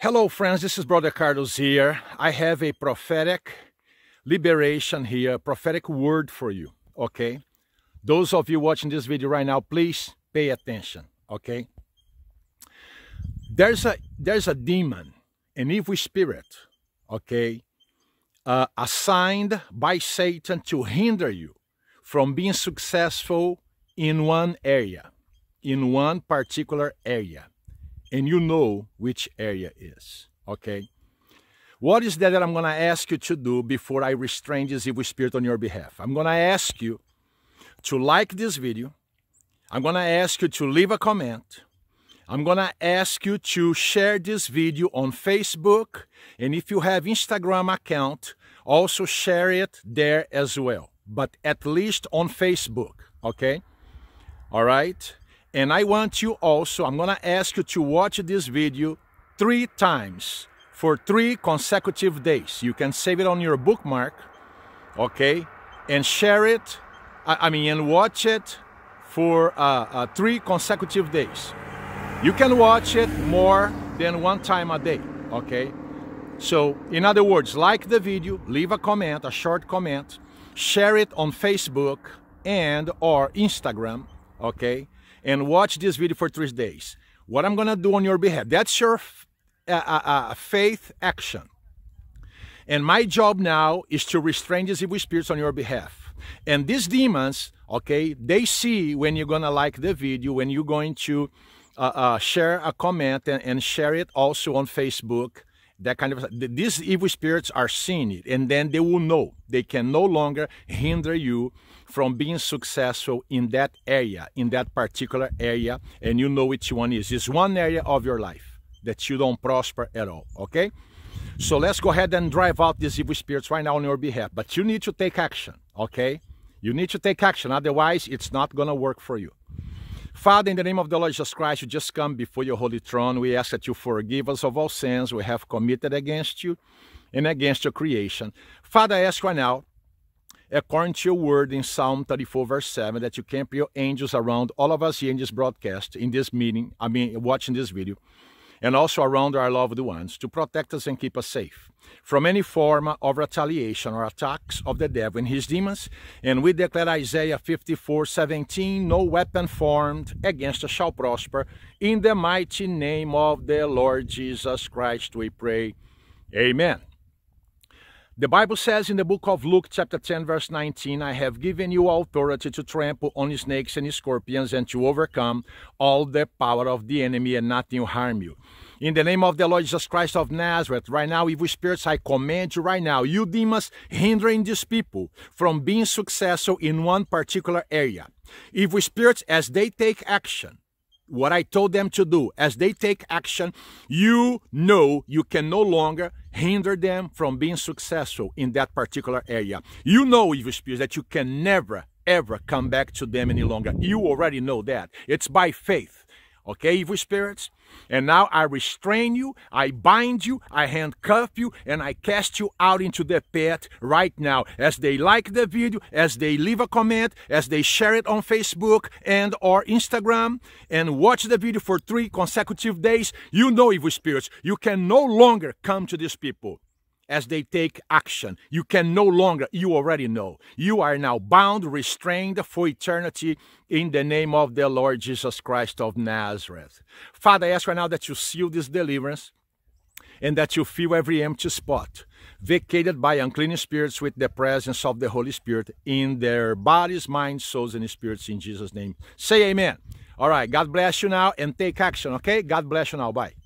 Hello, friends. This is Brother Carlos here. I have a prophetic liberation here, prophetic word for you, okay? Those of you watching this video right now, please pay attention, okay? There's a, there's a demon, an evil spirit, okay, uh, assigned by Satan to hinder you from being successful in one area, in one particular area and you know which area is, okay? What is that that I'm going to ask you to do before I restrain this evil spirit on your behalf? I'm going to ask you to like this video. I'm going to ask you to leave a comment. I'm going to ask you to share this video on Facebook. And if you have Instagram account, also share it there as well. But at least on Facebook, okay? All right? And I want you also, I'm gonna ask you to watch this video three times for three consecutive days. You can save it on your bookmark, okay? And share it, I, mean, and watch it for uh, uh, three consecutive days. You can watch it more than one time a day, okay? So, in other words, like the video, leave a comment, a short comment, share it on Facebook and or Instagram, okay? and watch this video for three days. What I'm going to do on your behalf. That's your uh, uh, faith action. And my job now is to restrain these evil spirits on your behalf. And these demons, okay, they see when you're going to like the video, when you're going to uh, uh, share a comment and, and share it also on Facebook that kind of these evil spirits are seeing it and then they will know they can no longer hinder you from being successful in that area in that particular area and you know which one is it's one area of your life that you don't prosper at all okay so let's go ahead and drive out these evil spirits right now on your behalf but you need to take action okay you need to take action otherwise it's not gonna work for you Father, in the name of the Lord Jesus Christ, we just come before your holy throne. We ask that you forgive us of all sins we have committed against you and against your creation. Father, I ask right now, according to your word in Psalm 34, verse 7, that you camp your angels around all of us, the angels broadcast in this meeting, I mean, watching this video and also around our loved ones to protect us and keep us safe from any form of retaliation or attacks of the devil and his demons. And we declare Isaiah 54 17 No weapon formed against us shall prosper. In the mighty name of the Lord Jesus Christ, we pray. Amen. The Bible says in the book of Luke, chapter 10, verse 19, I have given you authority to trample on snakes and scorpions and to overcome all the power of the enemy, and nothing will harm you. In the name of the Lord Jesus Christ of Nazareth, right now, evil spirits, I command you right now, you demons hindering these people from being successful in one particular area. Evil spirits, as they take action, what I told them to do, as they take action, you know you can no longer hinder them from being successful in that particular area. You know, evil spirits, that you can never, ever come back to them any longer. You already know that. It's by faith okay, evil spirits? And now I restrain you, I bind you, I handcuff you, and I cast you out into the pit right now. As they like the video, as they leave a comment, as they share it on Facebook and or Instagram, and watch the video for three consecutive days, you know evil spirits. You can no longer come to these people as they take action. You can no longer, you already know, you are now bound, restrained for eternity in the name of the Lord Jesus Christ of Nazareth. Father, I ask right now that you seal this deliverance and that you fill every empty spot vacated by unclean spirits with the presence of the Holy Spirit in their bodies, minds, souls, and spirits in Jesus' name. Say amen. All right, God bless you now and take action, okay? God bless you now. Bye.